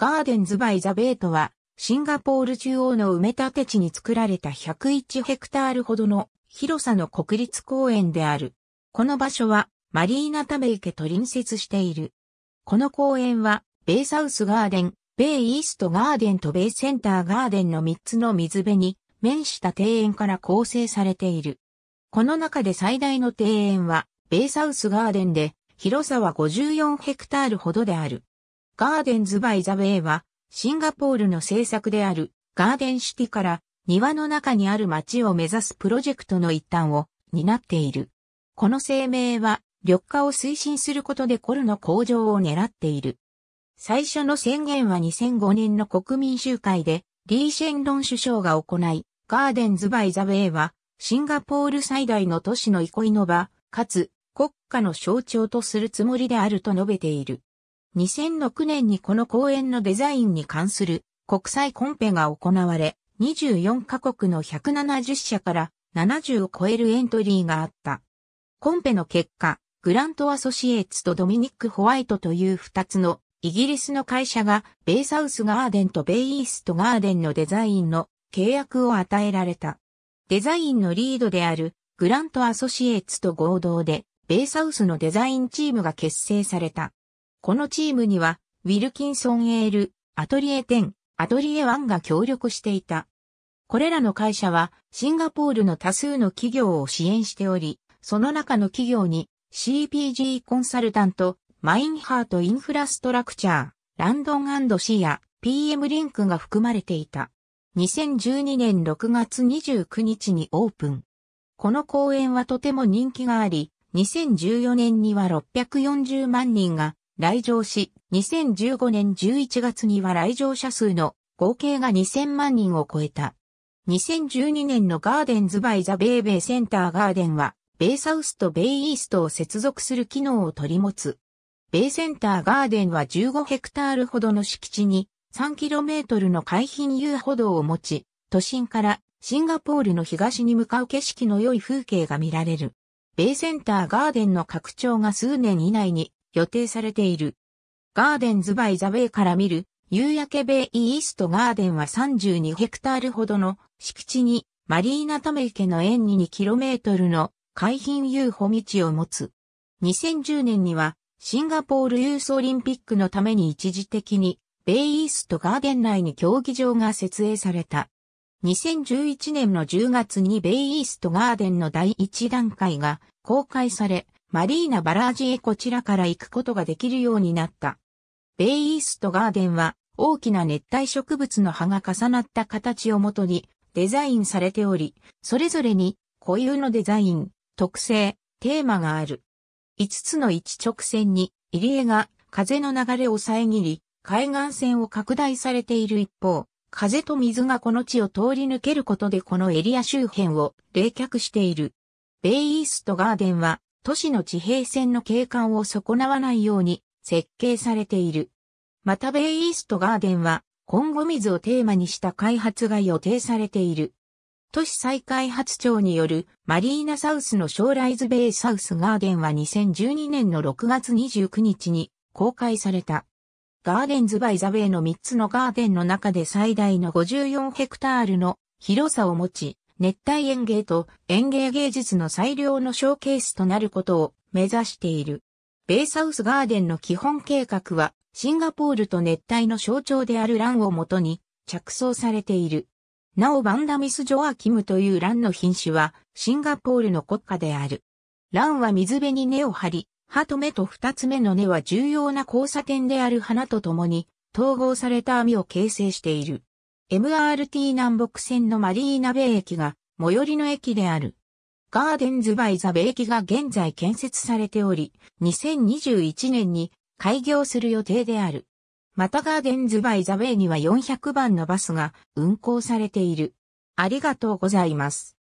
ガーデンズ・バイ・ザ・ベイトは、シンガポール中央の埋め立て地に作られた101ヘクタールほどの広さの国立公園である。この場所は、マリーナ・タベ池と隣接している。この公園は、ベイ・サウス・ガーデン、ベイ・イースト・ガーデンとベイ・センター・ガーデンの3つの水辺に面した庭園から構成されている。この中で最大の庭園は、ベイサウスガーデンで、広さは54ヘクタールほどである。ガーデンズ・バイ・ザ・ウェイは、シンガポールの政策であるガーデンシティから庭の中にある街を目指すプロジェクトの一端を担っている。この声明は緑化を推進することでコルの向上を狙っている。最初の宣言は2005年の国民集会でリー・シェンロン首相が行い、ガーデンズ・バイ・ザ・ウェイはシンガポール最大の都市の憩いの場、かつ国家の象徴とするつもりであると述べている。2006年にこの公園のデザインに関する国際コンペが行われ、24カ国の170社から70を超えるエントリーがあった。コンペの結果、グラントアソシエーツとドミニック・ホワイトという2つのイギリスの会社がベイサウスガーデンとベイイーストガーデンのデザインの契約を与えられた。デザインのリードであるグラントアソシエーツと合同でベイサウスのデザインチームが結成された。このチームには、ウィルキンソン・エール、アトリエ10、アトリエ1が協力していた。これらの会社は、シンガポールの多数の企業を支援しており、その中の企業に、CPG コンサルタント、マインハートインフラストラクチャー、ランドンシア、PM リンクが含まれていた。2012年6月29日にオープン。この公演はとても人気があり、2014年には640万人が来場し、2015年11月には来場者数の合計が2000万人を超えた。2012年のガーデンズバイザベイベイセンターガーデンは、ベイサウスとベイイーストを接続する機能を取り持つ。ベイセンターガーデンは15ヘクタールほどの敷地に 3km の海浜遊歩道を持ち、都心からシンガポールの東に向かう景色の良い風景が見られる。ベイセンターガーデンの拡張が数年以内に予定されている。ガーデンズバイザウェイから見る夕焼けベイイーストガーデンは32ヘクタールほどの敷地にマリーナため池の円に 2km の海浜遊歩道を持つ。2010年にはシンガポールユースオリンピックのために一時的にベイイーストガーデン内に競技場が設営された。2011年の10月にベイイーストガーデンの第1段階が公開され、マリーナ・バラージへこちらから行くことができるようになった。ベイイーストガーデンは大きな熱帯植物の葉が重なった形をもとにデザインされており、それぞれに固有のデザイン、特性、テーマがある。5つの一直線に入り江が風の流れを遮り、海岸線を拡大されている一方、風と水がこの地を通り抜けることでこのエリア周辺を冷却している。ベイイーストガーデンは都市の地平線の景観を損なわないように設計されている。またベイイーストガーデンは、今後水をテーマにした開発が予定されている。都市再開発庁によるマリーナサウスの将来ズベイサウスガーデンは2012年の6月29日に公開された。ガーデンズバイザベイの3つのガーデンの中で最大の54ヘクタールの広さを持ち、熱帯園芸と園芸芸術の最良のショーケースとなることを目指している。ベイサウスガーデンの基本計画は、シンガポールと熱帯の象徴であるランをもとに着想されている。なおバンダミス・ジョアキムというランの品種は、シンガポールの国家である。ランは水辺に根を張り、葉と目と二つ目の根は重要な交差点である花と共に、統合された網を形成している。MRT 南北線のマリーナベ駅が最寄りの駅である。ガーデンズバイザベ駅が現在建設されており、2021年に開業する予定である。またガーデンズバイザベイには400番のバスが運行されている。ありがとうございます。